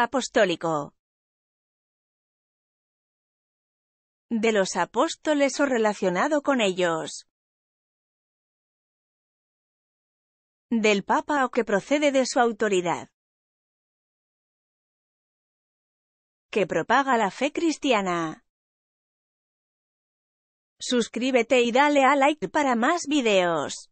apostólico. De los apóstoles o relacionado con ellos. Del Papa o que procede de su autoridad. Que propaga la fe cristiana. Suscríbete y dale a like para más videos.